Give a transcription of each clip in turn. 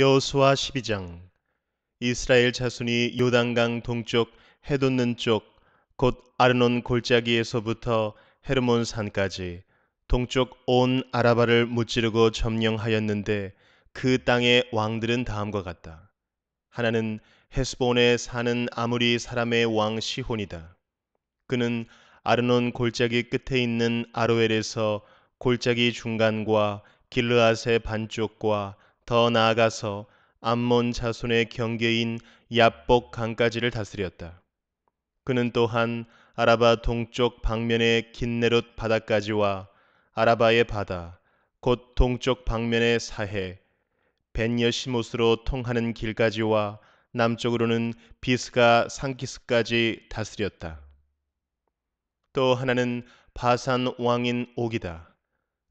여호수아 12장 이스라엘 자손이 요단강 동쪽 해돋는 쪽 곧 아르논 골짜기에서부터 헤르몬 산까지 동쪽 온 아라바를 무찌르고 점령하였는데 그 땅의 왕들은 다음과 같다. 하나는 헤스본에 사는 아무리 사람의 왕 시혼이다. 그는 아르논 골짜기 끝에 있는 아로엘에서 골짜기 중간과 길르앗의 반쪽과 더 나아가서 암몬 자손의 경계인 야복 강까지를 다스렸다. 그는 또한 아라바 동쪽 방면의 긴네롯 바다까지와 아라바의 바다, 곧 동쪽 방면의 사해, 벤여시못으로 통하는 길까지와 남쪽으로는 비스가 상키스까지 다스렸다. 또 하나는 바산 왕인 옥이다.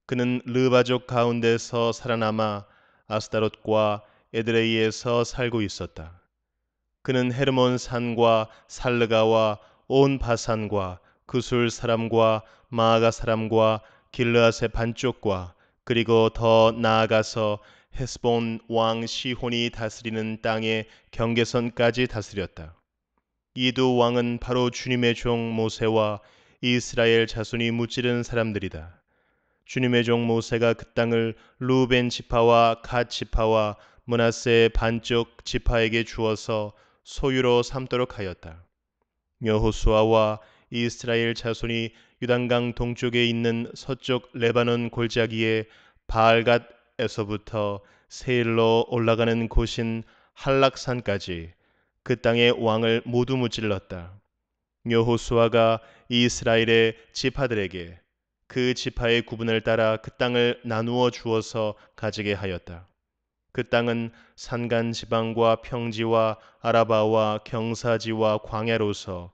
그는 르바족 가운데서 살아남아 아스타롯과 에드레이에서 살고 있었다. 그는 헤르몬 산과 살르가와 온 바산과 그술 사람과 마아가 사람과 길르앗의 반쪽과 그리고 더 나아가서 헤스본 왕 시혼이 다스리는 땅의 경계선까지 다스렸다. 이 두 왕은 바로 주님의 종 모세와 이스라엘 자손이 무찌른 사람들이다. 주님의 종 모세가 그 땅을 루벤 지파와 갓 지파와 문하세 반쪽 지파에게 주어서 소유로 삼도록 하였다. 여호수아와 이스라엘 자손이 유단강 동쪽에 있는 서쪽 레바논 골짜기에 바알갓에서부터 세일로 올라가는 곳인 한락산까지 그 땅의 왕을 모두 무찔렀다. 여호수아가 이스라엘의 지파들에게 그 지파의 구분을 따라 그 땅을 나누어 주어서 가지게 하였다. 그 땅은 산간 지방과 평지와 아라바와 경사지와 광야로서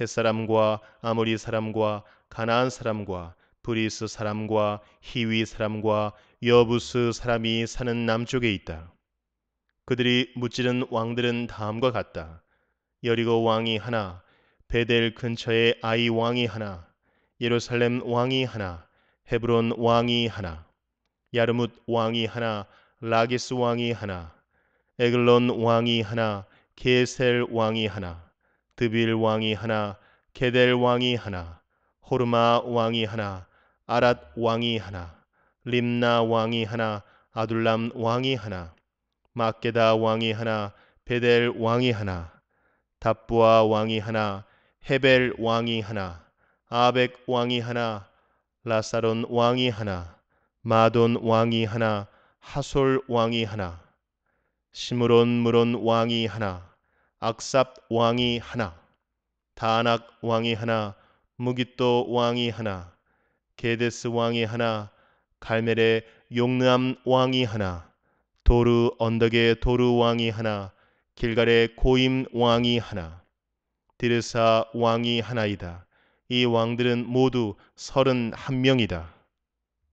햇사람과 아무리 사람과 가나안 사람과 브리스 사람과 히위 사람과 여부스 사람이 사는 남쪽에 있다. 그들이 무찌른 왕들은 다음과 같다. 여리고 왕이 하나, 베델 근처에 아이 왕이 하나, 예루살렘 왕이 하나, 헤브론 왕이 하나, 야르뭇 왕이 하나, 라기스 왕이 하나, 에글론 왕이 하나, 게셀 왕이 하나, 드빌 왕이 하나, 게델 왕이 하나, 호르마 왕이 하나, 아랏 왕이 하나, 림나 왕이 하나, 아둘람 왕이 하나, 마케다 왕이 하나, 베델 왕이 하나, 답부아 왕이 하나, 헤벨 왕이 하나, 아벡 왕이 하나, 라사론 왕이 하나, 마돈 왕이 하나, 하솔 왕이 하나, 시므론 무론 왕이 하나, 악삽 왕이 하나, 다낙 왕이 하나, 무기또 왕이 하나, 게데스 왕이 하나, 갈멜의 용르암 왕이 하나, 도르 언덕의 도르 왕이 하나, 길갈의 고임 왕이 하나, 디르사 왕이 하나이다. 이 왕들은 모두 3 1명이다